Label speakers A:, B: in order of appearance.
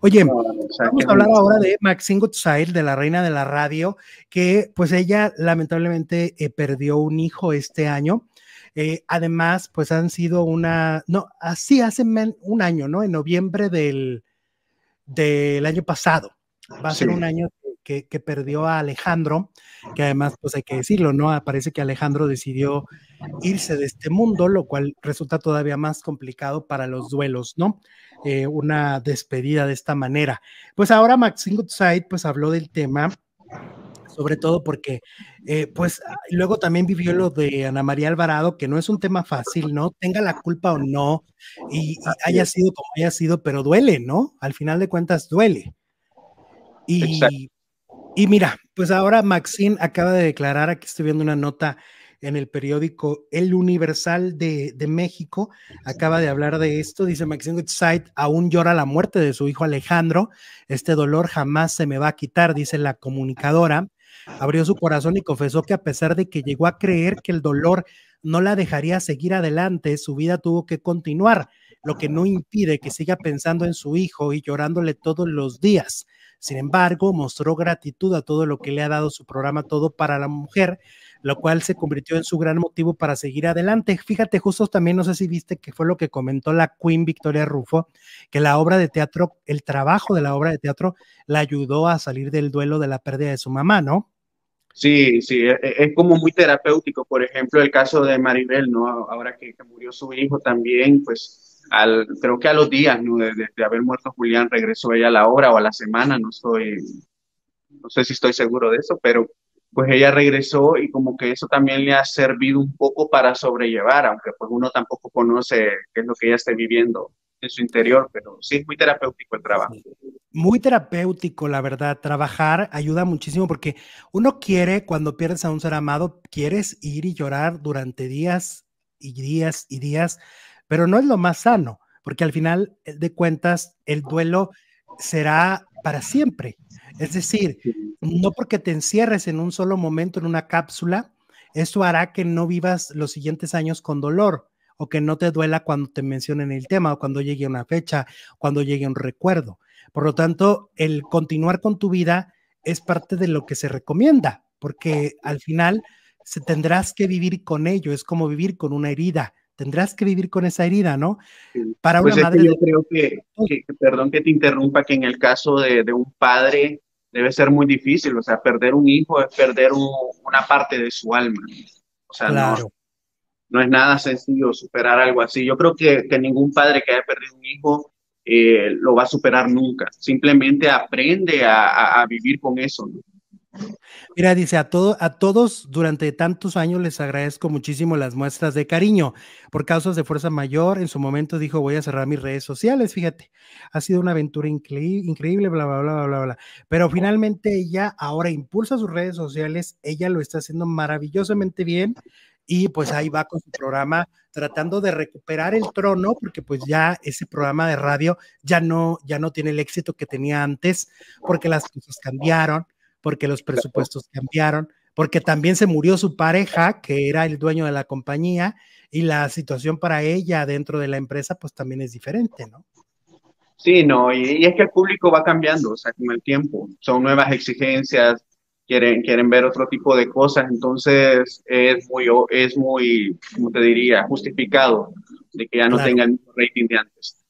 A: Oye, vamos a hablar ahora de
B: Maxine de la reina de la radio, que pues ella lamentablemente eh, perdió un hijo este año. Eh, además, pues han sido una, no, así hace un año, ¿no? En noviembre del, del año pasado. Va a ser un año que, perdió a Alejandro, que además, pues hay que decirlo, ¿no? Ah, parece que Alejandro decidió irse de este mundo, lo cual resulta todavía más complicado para los duelos, ¿no? Eh, una despedida de esta manera. Pues ahora Maxine Goodside, pues habló del tema sobre todo porque, eh, pues, ah, luego también vivió lo de Ana María Alvarado, que no es un tema fácil, ¿no? Tenga la culpa o no, y, haya sido como haya sido, pero duele, ¿no? Al final de cuentas, duele. Y y mira, pues ahora Maxine acaba de declarar, aquí estoy viendo una nota en el periódico El Universal de, México, acaba de hablar de esto, dice Maxine Goodside, aún llora la muerte de su hijo Alejandro, este dolor jamás se me va a quitar, dice la comunicadora, abrió su corazón y confesó que a pesar de que llegó a creer que el dolor no la dejaría seguir adelante, su vida tuvo que continuar, lo que no impide que siga pensando en su hijo y llorándole todos los días. Sin embargo, mostró gratitud a todo lo que le ha dado su programa Todo para la Mujer, lo cual se convirtió en su gran motivo para seguir adelante. Fíjate, justo también, no sé si viste que fue lo que comentó la Queen Victoria Rufo, que la obra de teatro, el trabajo de la obra de teatro, la ayudó a salir del duelo de la pérdida de su mamá, ¿no?
A: Sí, sí, e, e, es como muy terapéutico, por ejemplo, el caso de Maribel, ¿no? Ahora que, murió su hijo también, pues creo que a los días ¿no? de, haber muerto Julián, regresó ella a la hora o a la semana, no soy no sé si estoy seguro de eso, pero pues ella regresó y como que eso también le ha servido un poco para sobrellevar, aunque pues uno tampoco conoce qué es lo que ella esté viviendo en su interior, pero sí es muy terapéutico el trabajo.
B: Muy terapéutico, la verdad. Trabajar ayuda muchísimo porque uno quiere, cuando pierdes a un ser amado, quieres ir y llorar durante días y días y días, pero no es lo más sano, porque al final eh, de cuentas el duelo será para siempre. Es decir, no porque te encierres en un solo momento en una cápsula, eso hará que no vivas los siguientes años con dolor o que no te duela cuando te mencionen el tema o cuando llegue una fecha, cuando llegue un recuerdo. Por lo tanto, el continuar con tu vida es parte de lo que se recomienda, porque al final se tendrás que vivir con ello, es como vivir con una herida tendrás que vivir con esa herida, ¿no?
A: Para pues una madre. yo creo oh. que, perdón que te interrumpa, que en el caso de, un padre debe ser muy difícil, o sea, perder un hijo es perder una parte de su alma. O sea, no, es nada sencillo superar algo así. Yo creo que, ningún padre que haya perdido un hijo eh, lo va a superar nunca. Simplemente aprende a, a vivir con eso. ¿no?
B: Mira, dice, a, a todos durante tantos años les agradezco muchísimo las muestras de cariño. Por causas de fuerza mayor, en su momento dijo, voy a cerrar mis redes sociales, fíjate. Ha sido una aventura increíble, bla, bla, bla, bla, bla. Pero finalmente ella ahora impulsa sus redes sociales, ella lo está haciendo maravillosamente bien y pues ahí va con su programa tratando de recuperar el trono porque pues ya ese programa de radio ya no ya no tiene el éxito que tenía antes porque las cosas cambiaron porque los presupuestos cambiaron, porque también se murió su pareja, que era el dueño de la compañía, y la situación para ella dentro de la empresa, pues también es diferente, ¿no?
A: Sí, no, y, es que el público va cambiando, o sea, con el tiempo, son nuevas exigencias, quieren, quieren ver otro tipo de cosas, entonces es muy, es muy, como te diría, justificado de que ya no tengan el mismo rating de antes.